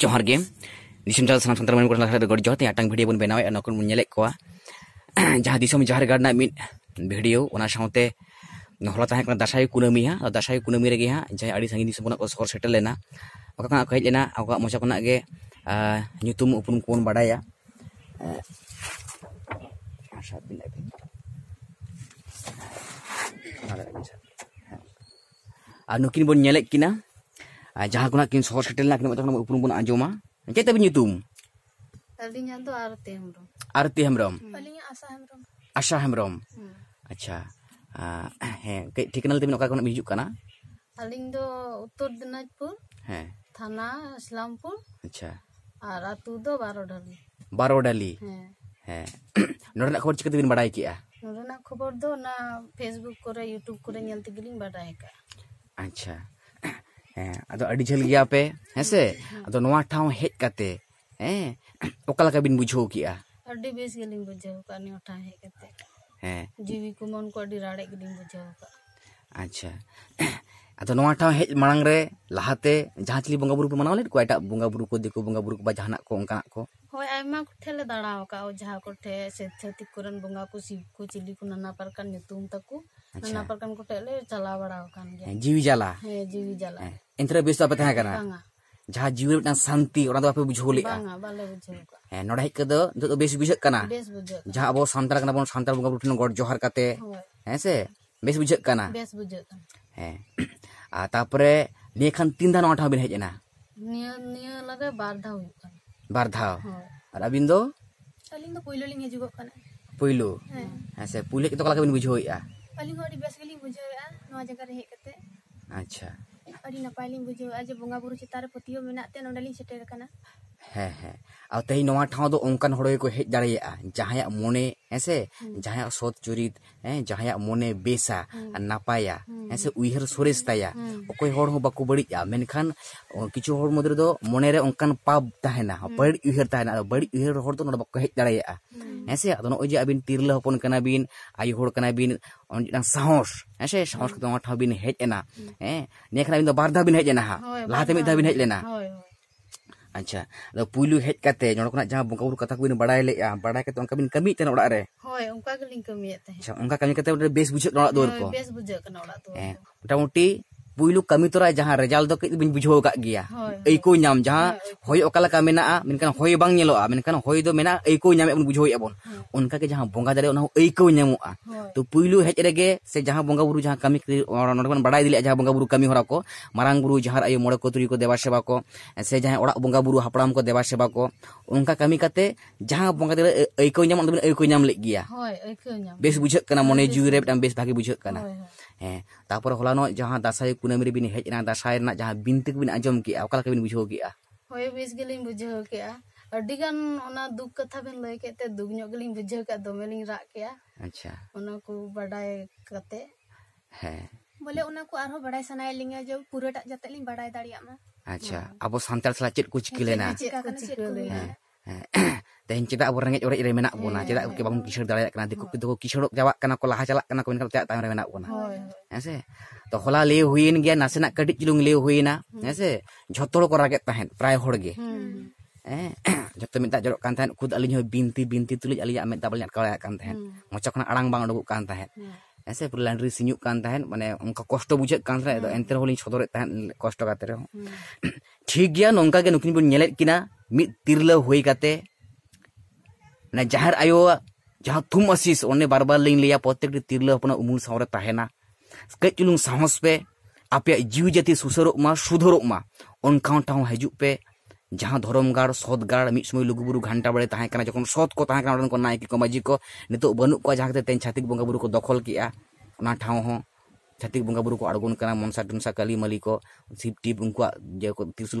जोहर game जो आटा video बन बनाए नकलेगा जहाँ जहर गार्डना भिडियो नहला कुनामी हाँ दासा कुनामी रे हाँ जहाँ अभी सांगी सर सेटल लेना अका कहना कहज लेना अब को उपुम को बड़ा नुकिन बोले कि ᱡᱟᱦᱟᱸ ᱠᱷᱚᱱᱟᱜ ᱠᱤᱱ ᱥᱚᱦᱚᱨ ᱥᱮᱴᱮᱨ ᱞᱮᱱᱟ ᱠᱤᱱ ᱢᱚᱪᱟ ᱠᱷᱚᱱᱟᱜ ᱩᱯᱨᱩᱢ ᱵᱚᱱ ᱟᱸᱡᱚᱢᱟ ᱪᱮᱫ ᱛᱟᱹᱵᱤᱱ ᱧᱩᱛᱩᱢ ᱛᱟᱹᱞᱤᱧᱟᱜ ᱫᱚ ᱟᱨᱛᱤ ᱦᱮᱢᱵᱨᱚᱢ ᱟᱨᱛᱤ ᱦᱮᱢᱵᱨᱚᱢ ᱟᱹᱞᱤᱧᱟᱜ ᱟᱥᱟ ᱦᱮᱢᱵᱨᱚᱢ ᱟᱥᱟ ᱦᱮᱢᱵᱨᱚᱢ ᱟᱪᱪᱷᱟ ᱦᱮᱸ ᱠᱟᱹᱡ ᱴᱷᱤᱠᱟᱹᱱᱟ ᱛᱟᱹᱵᱤᱱ ᱚᱠᱟ ᱠᱷᱚᱱᱟᱜ ᱵᱤᱱ ᱦᱤᱡᱩᱜ ᱠᱟᱱᱟ ᱟᱹᱞᱤᱧ ᱫᱚ ᱩᱛᱛᱚᱨ ᱫᱤᱱᱟᱡᱽᱯᱩᱨ ᱦᱮᱸ ᱛᱷᱟᱱᱟ ᱤᱥᱞᱟᱢᱯᱩᱨ ᱟᱪᱪᱷᱟ ᱟᱨ ᱟᱹᱛᱩ ᱫᱚ ᱵᱟᱨᱚᱰᱟᱞᱤ ᱵᱟᱨᱚᱰᱟᱞᱤ ᱦᱮᱸ ᱦᱮᱸ ᱱᱚᱰᱮᱱᱟᱜ ᱠᱷᱚᱵᱚᱨ ᱪᱤᱠᱟᱹ ᱛᱮᱵᱤᱱ ᱵᱟᱰᱟᱭ ᱠᱮᱜᱼᱟ ᱱᱚᱰᱮᱱᱟᱜ ᱠᱷᱚᱵᱚᱨ ᱫᱚ ᱚᱱᱟ ᱯᱷᱮᱥᱵᱩᱠ ᱠᱚᱨᱮ ᱤᱭᱩᱴᱩᱵ ᱠᱚᱨᱮ ᱧᱮᱞ ᱛᱮᱜᱮᱞᱤᱧ ᱵᱟᱰᱟᱭ ᱠᱟᱜᱼᱟ ᱟᱪᱪᱷᱟ ᱦᱮᱸ ᱟᱫᱚ ᱟᱹᱰᱤ ᱡᱷᱟᱹᱞ ᱜᱮᱭᱟ ᱯᱮ ᱦᱮᱸᱥᱮ ᱟᱫᱚ ᱱᱚᱣᱟ ᱴᱷᱟᱶ ᱦᱮᱡ ᱠᱟᱛᱮ ᱦᱮᱸ ᱚᱠᱟ ᱞᱮᱠᱟ ᱵᱤᱱ ᱵᱩᱡᱷᱟᱹᱣ ᱠᱮᱜᱼᱟ ᱟᱹᱰᱤ ᱵᱮᱥ ᱜᱮᱞᱤᱧ ᱵᱩᱡᱷᱟᱹᱣ ᱠᱟᱜᱼᱟ ᱱᱚᱣᱟ ᱴᱷᱟᱶ ᱦᱮᱡ ᱠᱟᱛᱮ ᱦᱮᱸ ᱡᱤᱣᱤ ᱠᱚ ᱢᱚᱱ ᱠᱚ ᱟᱹᱰᱤ ᱨᱟᱲᱮᱡ ᱜᱮᱞᱤᱧ ᱵᱩᱡᱷᱟᱹᱣ ᱠᱟᱜᱼᱟ ᱟᱪᱪᱷᱟ ᱟᱫᱚ ᱱᱚᱣᱟ ᱴᱷᱟᱶ ᱦᱮᱡ ᱢᱟᱲᱟᱝ ᱨᱮ ᱞᱟᱦᱟᱛᱮ ᱡᱟᱦᱟᱸ ᱪᱤᱞᱤ ᱵᱚᱸᱜᱟ ᱵᱩᱨᱩ ᱯᱮ ᱢᱟᱱᱟᱣ ᱞᱮᱫ ᱠᱚᱣᱟ ᱮᱴᱟᱜ ᱵᱚᱸᱜᱟ ᱵᱩᱨᱩ ᱠᱚ ᱫᱤᱠᱩ ᱵᱚᱸᱜᱟ ᱵᱩᱨᱩ ᱠᱚ ᱵᱟ ᱡᱟᱦᱟᱱᱟᱜ ᱠᱚ ᱚᱱᱠᱟᱱᱟᱜ ᱠᱚ ᱦᱳᱭ ᱟᱭᱢᱟ ᱠᱚᱴᱷᱮᱱ ᱞᱮ ᱫᱟᱬᱟ ᱟᱠᱟᱫᱼᱟ ᱡᱟᱦᱟᱸ ᱠᱚᱴᱷᱮᱱ ᱥᱮ ᱪᱷᱟᱹᱛᱤᱠ ᱠᱚᱨᱮᱱ ᱵᱚᱸᱜᱟ ᱠᱚ ᱥᱤᱵ ᱠᱚ ᱪᱤᱞᱤ ᱠᱚ ᱱᱟᱱᱟ ᱯᱨᱚᱠᱟᱨ ᱧᱩᱛᱩᱢ ᱛᱟᱠᱚ ᱱᱟᱱᱟ ᱯᱨᱚᱠᱟᱨ ᱠᱚᱴᱷᱮᱱ ᱞᱮ ᱪᱟᱞᱟᱣ ᱵᱟᱲᱟ ᱟᱠᱟᱱ ᱜᱮᱭᱟ ᱡᱤᱣᱤ ᱡᱟᱞᱟ ᱦᱮᱸ ᱡᱤᱣᱤ ᱡᱟᱞᱟ ᱮᱱᱛᱮ ᱵᱮᱥ ᱵᱟᱯᱮ ᱛᱟᱦᱮᱸ ᱠᱟᱱᱟ ᱡᱟᱦᱟᱸ ᱡᱤᱣᱤ ᱨᱮ ᱢᱤᱫᱴᱟᱝ ᱥᱟᱱᱛᱤ ᱚᱱᱟ ᱫᱚ ᱵᱟᱯᱮ ᱵᱩᱡᱷᱟᱹᱣ ᱞᱮᱜᱼᱟ ᱵᱟᱝᱟ ᱵᱟᱞᱮ ᱵᱩᱡᱷᱟᱹᱣ ᱠᱟᱜᱼᱟ ᱦᱮᱸ ᱱᱚᱰᱮ ᱦᱮᱡ ᱠᱟᱛᱮ ᱱᱤᱛᱚᱜ ᱫᱚ ᱵᱮᱥ ᱵᱩᱡᱷᱟᱹᱜ ᱠᱟᱱᱟ ᱵᱮᱥ ᱵᱩᱡᱷᱟᱹᱜ ᱡᱟᱦᱟᱸ ᱟᱵᱚ ᱥᱟᱱᱛᱟᱲ ᱠᱟᱱᱟ ᱵᱚᱱ ᱥᱟᱱᱛᱟᱲ ᱵᱚᱸᱜᱟ ᱵᱩᱨᱩ ᱴᱷᱮᱱ ᱜᱚᱰ ᱡᱚᱦᱟᱨ ᱠᱟᱛᱮ ᱦᱮᱸ ᱥᱮ ᱵᱮᱥ ᱵᱩᱡᱷᱟᱹᱜ ᱠᱟᱱᱟ ᱵᱮᱥ ᱵᱩᱡᱷᱟᱹᱜ ᱠᱟᱱᱟ ᱦᱮᱸ ᱟᱨ ᱛᱟᱯᱚᱨᱮ ᱱᱤᱭᱟᱹ ᱠᱷᱟᱱ ᱛᱤᱱ ᱫᱷᱟᱣ ᱱᱚᱣᱟ ᱴᱷᱟᱶ ᱵᱤᱱ ᱦᱮᱡ ᱮᱱᱟ ᱱᱤᱭᱟᱹ ᱱᱤᱭᱟᱹ ᱞᱟᱜᱮ ᱵᱟᱨ ᱫᱷᱟᱣ ᱦᱩᱭᱩᱜ ᱠᱟᱱᱟ ᱵᱟᱨ ᱫᱷᱟᱣ ᱟᱨ ᱟᱹᱵᱤᱱ ᱫᱚ ᱟᱹᱞᱤᱧ ᱫᱚ ᱯᱳᱭᱞᱳ ᱞᱤᱧ ᱦᱤᱡᱩᱜᱚᱜ ᱠᱟᱱᱟ ᱯᱳᱭᱞᱳ ᱦᱮᱸ ᱥᱮ ᱯᱳᱭᱞᱳ ᱪᱮᱫ ᱞᱮᱠᱟ ᱵᱤᱱ ᱵᱩᱡᱷᱟᱹᱣᱮᱜᱼᱟ ᱟᱹᱞᱤᱧ ᱦᱚᱸ ᱟᱹᱰᱤ ᱵᱮᱥ ᱜᱮᱞᱤᱧ ᱵᱩᱡᱷᱟᱹᱣᱮᱜᱼᱟ ᱱᱚᱣᱟ ᱡᱟᱭᱜᱟ ᱨᱮ ᱦᱮᱡ ᱠᱟᱛᱮ ᱟᱪᱪᱷᱟ ᱟᱹᱰᱤ ᱱᱟᱯᱟᱭ ᱞᱤᱧ ᱵᱩᱡᱷᱟᱹᱣᱮᱜᱼᱟ ᱡᱮ ᱵᱚᱸᱜᱟ ᱵᱩᱨᱩ ᱪᱮᱛᱟᱱ ᱨᱮ ᱯᱟᱹᱛᱭᱟᱹᱣ ᱢᱮᱱᱟᱜ ᱛᱮ ᱱᱚᱰᱮ ᱞᱤᱧ ᱥᱮᱴᱮᱨ ᱟᱠᱟᱱᱟ तेहे तो अंकान हड़े को हेज दाड़ा मने हेसे जहाँ सत् चरित जहाँ मने बेसा नपाया हेसे उहर सरस ताया बड़ी मेखान किचुह मदे मने अंकान पाप तहना बड़ उहर तहना बड़ी उहर ना बो हेज दाड़ा हेसे अब तिरल हपन कर आयोड़ना साहस हेसे साहस बीन हेजना बार दिन हेजना हाँ लाते मिद दिन हेजना ᱟᱪᱪᱷᱟ ᱟᱫᱚ ᱯᱩᱭᱞᱩ ᱦᱮᱡ ᱠᱟᱛᱮ ᱡᱚᱱᱚ ᱠᱷᱚᱱᱟᱜ ᱡᱟᱦᱟᱸ ᱵᱚᱸᱜᱟ ᱵᱩᱨᱩ ᱠᱟᱛᱷᱟ ᱠᱚᱵᱤᱱ ᱵᱟᱲᱟᱭ ᱞᱮᱜᱼᱟ ᱵᱟᱲᱟᱭ ᱠᱟᱛᱮ ᱚᱱᱠᱟ ᱵᱤᱱ ᱠᱟᱹᱢᱤᱭᱮᱫ ᱛᱟᱦᱮᱱ ᱚᱲᱟᱜ ᱨᱮ ᱦᱳᱭ ᱚᱱᱠᱟ ᱜᱮᱞᱤᱧ ᱠᱟᱹᱢᱤᱭᱮᱫ ᱛᱟᱦᱮᱱ ᱟᱪᱪᱷᱟ ᱚᱱᱠᱟ ᱠᱟᱹᱢᱤ ᱠᱟᱛᱮ ᱵᱮᱥ ᱵᱩᱡᱷᱟᱹᱜ ᱚᱲᱟᱜ ᱫᱩᱣᱟᱹᱨ ᱠᱚ ᱵᱮᱥ ᱵᱩᱡᱷᱟᱹᱜ ᱠᱟᱱᱟ ᱚᱲᱟᱜ ᱫᱩᱣᱟᱹᱨ ᱦᱮᱸ ᱦᱮᱸ ᱟᱪᱪᱷᱟ ᱟᱫᱚ ᱚᱱᱠᱟ ᱜᱮ ᱢᱚᱴᱟᱢᱩᱴᱤ ᱟᱹᱞᱤᱧ ᱦᱚᱸ ᱚᱱᱠᱟ ᱜᱮ ᱢᱚᱴᱟᱢᱩᱴᱤ ᱟᱹᱞᱤᱧ ᱦᱚᱸ ᱚᱱᱠᱟ ᱜᱮ ᱢᱚᱴᱟᱢᱩᱴᱤ ᱯᱩᱭᱞᱩ ᱠᱟᱹᱢᱤ ᱛᱚᱨᱟ ᱡᱟᱦᱟᱸ ᱨᱮᱡᱟᱞ ᱫᱚ ᱠᱟᱹᱡ ᱵᱤᱱ ᱵᱩᱡᱷᱟᱹᱣ ᱠᱟᱜ ᱜᱮᱭᱟ ᱟᱹᱭᱠᱟᱹᱣ ᱧᱟᱢ ᱡᱟᱦᱟᱸ ᱦᱚᱭ ᱚᱠᱟ ᱞᱮᱠᱟ ᱢᱮᱱᱟᱜᱼᱟ ᱢᱮᱱᱠᱷᱟᱱ ᱦᱚᱭ ᱵᱟᱝ ᱧᱮᱞᱚᱜᱼᱟ ᱢᱮᱱᱠᱷᱟᱱ ᱦᱚᱭ ᱫᱚ ᱢᱮᱱᱟᱜᱼᱟ ᱟᱹᱭᱠᱟᱹᱣ ᱧᱟᱢᱮᱫ ᱵᱚᱱ ᱵᱩᱡᱷᱟᱹᱣᱮᱫᱼᱟ ᱵᱚᱱ ᱚᱱᱠᱟ ᱜᱮ ᱡᱟᱦᱟᱸ ᱵᱚᱸᱜᱟ ᱫᱟᱲᱮ ᱚᱱᱟ ᱦᱚᱸ ᱟᱹᱭᱠᱟᱹᱣ ᱧᱟᱢᱚᱜᱼᱟ ᱛᱚ ᱯᱩᱭᱞᱩ ᱦᱮᱡ ᱨᱮᱜᱮ ᱥᱮ ᱡᱟᱦᱟᱸ ᱵᱚᱸᱜᱟ ᱵᱩᱨᱩ ᱡᱟᱦᱟᱸ ᱠᱟᱹᱢᱤ ᱱᱚᱰᱮ ᱵᱚᱱ ᱵᱟᱰᱟᱭ ᱫᱟᱲᱮᱭᱟᱜᱼᱟ ᱡᱟᱦᱟᱸ ᱵᱚᱸᱜᱟ ᱵᱩᱨᱩ ᱠᱟᱹᱢᱤ ᱦᱚᱨᱟ ᱠᱚ ᱢᱟᱨᱟᱝ ᱵᱩᱨᱩ ᱡᱟᱦᱟᱸ ᱟᱭᱳ ᱢᱚᱬᱮ ᱠᱚ ᱛᱩᱨᱩᱭ ᱠᱚ ᱫᱮᱵᱟ ᱥᱮᱵᱟ ᱠᱚ ᱥᱮ ᱡᱟᱦᱟᱸᱭ ᱚᱲᱟᱜ ᱵᱚᱸᱜᱟ ᱵᱩᱨᱩ ᱦᱟᱯᱲᱟᱢ ᱠᱚ ᱫᱮᱵᱟ ᱥᱮᱵᱟ ᱠᱚ ᱚᱱᱠᱟ ᱠᱟᱹᱢᱤ ᱠᱟᱛᱮ ᱡᱟᱦᱟᱸ ᱵᱚᱸᱜᱟ ᱫᱟᱲᱮ ᱟᱹᱭᱠᱟᱹᱣ ᱧᱟᱢ ᱚᱱᱟ ᱫᱚᱵᱤᱱ ᱟᱹᱭᱠᱟᱹᱣ ᱧᱟᱢ ᱞᱮᱫ ᱜᱮᱭᱟ ᱵᱮᱥ ᱵᱩᱡᱷᱟᱹᱜ ᱠᱟᱱᱟ ᱢᱚᱱᱮ ᱡᱤᱣᱤ ᱨᱮ ᱢᱤᱫᱴᱟᱝ ᱵᱮᱥ ᱵᱷᱟᱜᱮ ᱵᱩᱡᱷᱟᱹᱜ ᱠᱟᱱᱟ ᱦᱮᱸ ᱛᱟᱨᱯᱚᱨᱮ ᱦᱚᱞᱟᱱᱚᱜ ᱡᱟᱦᱟᱸ ᱫᱟᱸᱥᱟᱭ ᱠᱩᱱᱟᱹᱢᱤ ᱨᱮᱵᱤᱱ ᱦᱮᱡ ᱮᱱᱟ ᱫᱟᱸᱥᱟᱭ ᱨᱮᱱᱟᱜ ᱡᱟᱦᱟᱸ ᱵᱤᱱᱛᱤ ᱠᱚᱵᱤᱱ ᱟᱸᱡᱚᱢ ᱠᱮᱜᱼᱟ ᱚᱠᱟ ᱞᱮᱠᱟ ᱵᱤᱱ ᱵᱩᱡᱷᱟᱹᱣ ᱠᱮᱜᱼᱟ ᱦᱳᱭ ᱵᱮᱥ ᱜᱮᱞᱤᱧ ᱵᱩᱡᱷᱟᱹᱣ ᱠᱮᱜᱼᱟ ᱟᱹᱰᱤᱜᱟᱱ ᱚᱱᱟ ᱫᱩᱠ ᱠᱟᱛᱷᱟ ᱵᱮᱱ ᱞᱟᱹᱭ ᱠᱮᱫ ᱛᱮ ᱫᱩᱠ ᱧᱚᱜ ᱜᱮᱞᱤᱧ ᱵᱩᱡᱷᱟᱹᱣ ᱠᱮᱜᱼᱟ ᱫᱚᱢᱮᱞᱤᱧ ᱨᱟᱜ ᱠᱮᱜᱼᱟ ᱟᱪᱪᱷᱟ ᱚᱱᱟ ᱠᱚ ᱵᱟᱰᱟᱭ ᱠᱟᱛᱮ ᱦᱮᱸ ᱵᱚᱞᱮ ᱚᱱᱟ ᱠᱚ ᱟᱨᱦᱚᱸ ᱵᱟᱰᱟᱭ ᱥᱟᱱᱟᱭᱮᱫ ᱞᱤᱧᱟ ᱡᱮ ᱯᱩᱨᱟᱹᱴᱟᱜ ᱡᱟᱛᱮ ᱞᱤᱧ ᱵᱟᱰᱟᱭ ᱫᱟᱲᱮᱭᱟᱜ ᱢᱟ ᱟᱪᱪᱷᱟ ᱟᱵᱚ ᱥᱟᱱᱛᱟᱲ ᱥᱟᱞᱟᱜ ᱪᱮᱫ ᱠᱚ ᱪᱤᱠᱟᱹ ᱞᱮᱱᱟ ᱪᱮᱫ ᱠᱚ ᱪᱤᱠᱟᱹ ᱞᱮᱱᱟ ᱛᱮᱦᱮᱧ ᱪᱮᱫᱟᱜ ᱟᱵᱚ ᱨᱮᱸᱜᱮᱡ ᱚᱨᱮᱡ ᱨᱮ ᱢᱮᱱᱟᱜ ᱵᱚᱱᱟ ᱪᱮᱫᱟᱜ ᱟᱵᱚ ᱵᱟᱵᱚᱱ ᱠᱤᱥᱟᱹᱬ ᱫᱟᱲᱮᱭᱟᱜ ᱠᱟᱱᱟ ᱫᱤᱠᱩ ᱫᱚᱠᱚ ᱠᱤᱥᱟᱹᱬᱚᱜ ᱪᱟᱵᱟᱜ ᱠᱟᱱᱟ ᱠᱚ ᱞᱟᱦᱟ ᱪᱟᱞᱟᱜ ᱠᱟᱱᱟ ᱠᱚ ᱢᱮᱱᱠᱷᱟᱱ ᱪᱮᱫᱟᱜ ᱛᱟᱭᱚᱢ ᱨᱮ ᱢᱮᱱᱟᱜ ᱵᱚᱱᱟ ᱦᱮᱸᱥᱮ ᱛᱚ ᱦᱚᱞᱟ ᱞᱟᱹᱭ ᱦᱩᱭᱮᱱ ᱜᱮᱭᱟ ᱱᱟᱥᱮᱱᱟᱜ ᱠᱟᱹᱴᱤᱡ ᱪᱩᱞᱩᱝ ᱞᱟᱹᱭ ᱦᱩᱭᱮᱱᱟ ᱦᱮᱸᱥᱮ ᱡᱷᱚᱛᱚ ᱦᱚᱲ ᱠᱚ ᱨᱟᱜᱮᱫ ᱛᱟᱦᱮᱸᱫ ᱯᱨᱟᱭ ᱦᱚᱲ ᱜᱮ ᱦᱮᱸ ᱡᱷᱚᱛᱚ ᱢᱤᱫ ᱫᱟᱜ ᱡᱚᱨᱚᱜ ᱠᱟᱱ ᱛᱟᱦᱮᱸᱫ ᱠᱷᱩᱫ ᱟᱹᱞᱤᱧ ᱦᱚᱸ ᱵᱤᱱᱛᱤ ᱵᱤᱱᱛᱤ ᱛᱩᱞᱩᱡ ᱟᱹᱞᱤᱧᱟᱜ ᱢᱮᱫ ᱫᱟᱜ ᱵᱟᱹᱞᱤᱧ ᱟᱴᱠᱟᱣ ᱫᱟᱲᱮᱭᱟᱜ ᱠᱟᱱ ᱛᱟᱦᱮᱸᱫ ᱢᱚᱪᱟ ᱠᱷᱚᱱᱟᱜ ᱟᱲᱟᱝ ᱵᱟᱝ ᱩᱰᱩᱠᱚᱜ ᱠᱟᱱ ᱛᱟᱦᱮᱸᱫ ᱦᱮᱸᱥᱮ ᱯᱩᱨᱟᱹ ᱞᱟᱸᱰᱨᱤ ᱥᱤᱧᱩᱜ ᱠᱟᱱ ᱛᱟᱦᱮᱸᱫ ᱢᱟᱱᱮ ᱚᱱᱠᱟ ᱠᱚᱥᱴᱚ ᱵᱩᱡᱷᱟᱹᱜ ᱠᱟᱱ ᱛᱟᱦᱮᱸᱫ ᱮᱱᱛᱮ ᱨᱮᱦᱚᱸ ᱞᱤᱧ ᱥᱚᱫᱚᱨᱮᱫ ᱛᱟᱦᱮᱸᱫ ᱠᱚᱥᱴᱚ ᱠᱟᱛᱮ ᱨᱮᱦᱚᱸ ᱴᱷᱤᱠ ᱜᱮᱭᱟ ᱱᱚᱝᱠᱟ ᱜᱮ ᱱᱩᱠᱤᱱ ᱵᱚᱱ ᱧᱮᱞᱮᱫ ᱠᱤᱱᱟ मिद तिरल होते आयो जहाँ थूम आशीष बार बार लिंग लिया प्रत्येक तिरल अपना उमूल सावरेना कई चुलूंग साहस पे आप जीव जाति सुसरोगमा सुधरोगमा उनका ठाव हजूपे जहाँ धरमगार सदगार मिद समय लुगुबू घंटा बड़े जो सत को नायकी को माजी को नित बनू को जहाँ तेन छातिक बंगा बुरु को दखल के ठाव हों छातिक बंगा बुरु को आड़गुन मनसा टनसा काली माली को शिव टीप उनको जे को त्रिशूल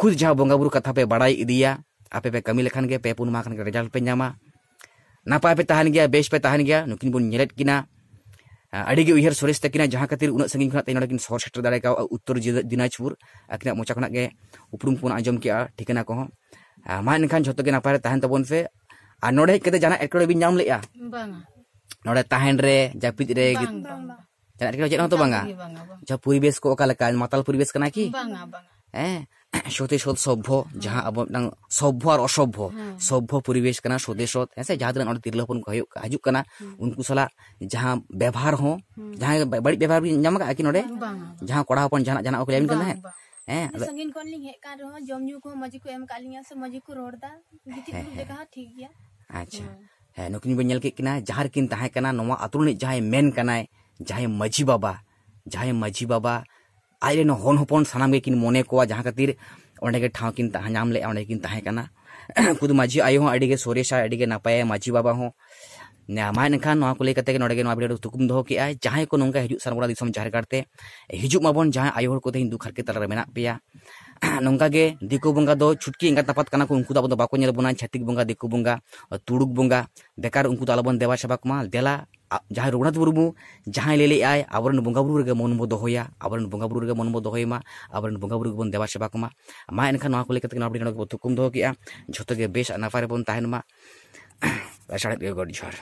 खुद जहाँ बंगा बुरु कथा पे ᱵᱟᱲᱟᱭ इदिया आपे पे कमी ᱞᱮᱠᱷᱟᱱ ᱜᱮ ᱯᱮ ᱯᱩᱱ ᱢᱟᱦᱟ ᱠᱷᱟᱱ ᱜᱮ ᱨᱮᱡᱟᱞᱴ ᱯᱮ ᱧᱟᱢᱟ ᱱᱟᱯᱟᱭ ᱯᱮ ᱛᱟᱦᱮᱱ ᱜᱮᱭᱟ ᱵᱮᱥ ᱯᱮ ᱛᱟᱦᱮᱱ ᱜᱮᱭᱟ ᱱᱩᱠᱤᱱ ᱵᱚᱱ उहर सरस तकिना जहाँ खातिर उन संगी खुना किन सर सेटर का उत्तर दिनाजपुर अकिना मोचा खुना उपरूम पुन आजम के ठिकाना को मान खान जो के नपाय तहन तबन पे आ नोड़े केते जाना एटकड़े बीन नाम लेगा नोड़े तहन रे जापित रे जाना एटकड़े न तो बांगा जा परिवेश को माताल परिवेश की स्वदेश सभ्य जहाँ अब सभ्य और असभ्य सभ्य परिवेश स्वदेश जहाँ तिरलोपन हजार उनको सला जहाँ व्यवहार हो जहाँ बड़ी व्यवहार कि ना जहाँ कड़ापन जहाँ को लेकिन अच्छा नुकिन बेलना जहाँ मजी बाबा जहाँ मजी बाबा आज हन हपन सामगेकिन मने को जहाँ खातिर अंडे ठावकिन हजाम ले अंडेकिन माजी आयो हमे सरसाए नपाय माजी बाबा नामा ना तुकुम दो जहां को नौका हजू सारगड़ा झारखंड हजू माबन जहां आयो हर को दुखारके तला मे पे नौकागे दिको बंगा दो छुटकी एंगा तपात करना को उनको अब बाको छतिक बंगा दिको बंगा तुड़ुक बंगा बेकार उनको अलबन देवा सेवा को देला ᱡᱟᱦᱟᱸᱭ ᱨᱚᱜᱷᱩᱱᱟᱛᱷ ᱢᱩᱨᱢᱩ ᱡᱟᱦᱟᱸᱭ ᱞᱟᱹᱭᱞᱮᱜᱼᱟᱭ ᱟᱵᱚᱨᱮᱱ ᱵᱚᱸᱜᱟᱼᱵᱩᱨᱩ ᱨᱮᱜᱮ ᱢᱚᱱ ᱵᱚ ᱫᱚᱦᱚᱭᱟ ᱟᱵᱚᱨᱮᱱ ᱵᱚᱸᱜᱟᱼᱵᱩᱨᱩ ᱨᱮᱜᱮ ᱢᱚᱱ ᱵᱚ ᱫᱚᱦᱚᱭ ᱢᱟ ᱟᱵᱚᱨᱮᱱ ᱵᱚᱸᱜᱟᱼᱵᱩᱨᱩ ᱜᱮᱵᱚᱱ ᱫᱮᱵᱟ ᱥᱮᱵᱟ ᱠᱚᱢᱟ ᱢᱟ ᱮᱱᱠᱷᱟᱱ ᱱᱚᱣᱟ ᱠᱚ ᱞᱟᱹᱭ ᱠᱟᱛᱮ ᱱᱚᱰᱮ ᱱᱚᱰᱮ ᱵᱚ ᱛᱷᱩᱠᱩᱢ ᱫᱚᱦᱚ ᱠᱮᱜᱼᱟ ᱡᱷᱚᱛᱚ ᱜᱮ ᱵᱮᱥ ᱱᱟᱯᱟᱭ ᱨᱮᱵᱚᱱ ᱛᱟᱦᱮᱱ ᱢᱟ ᱥᱟᱲᱮᱫ ᱜᱮ ᱜᱚᱰ ᱡᱚᱦᱟᱨ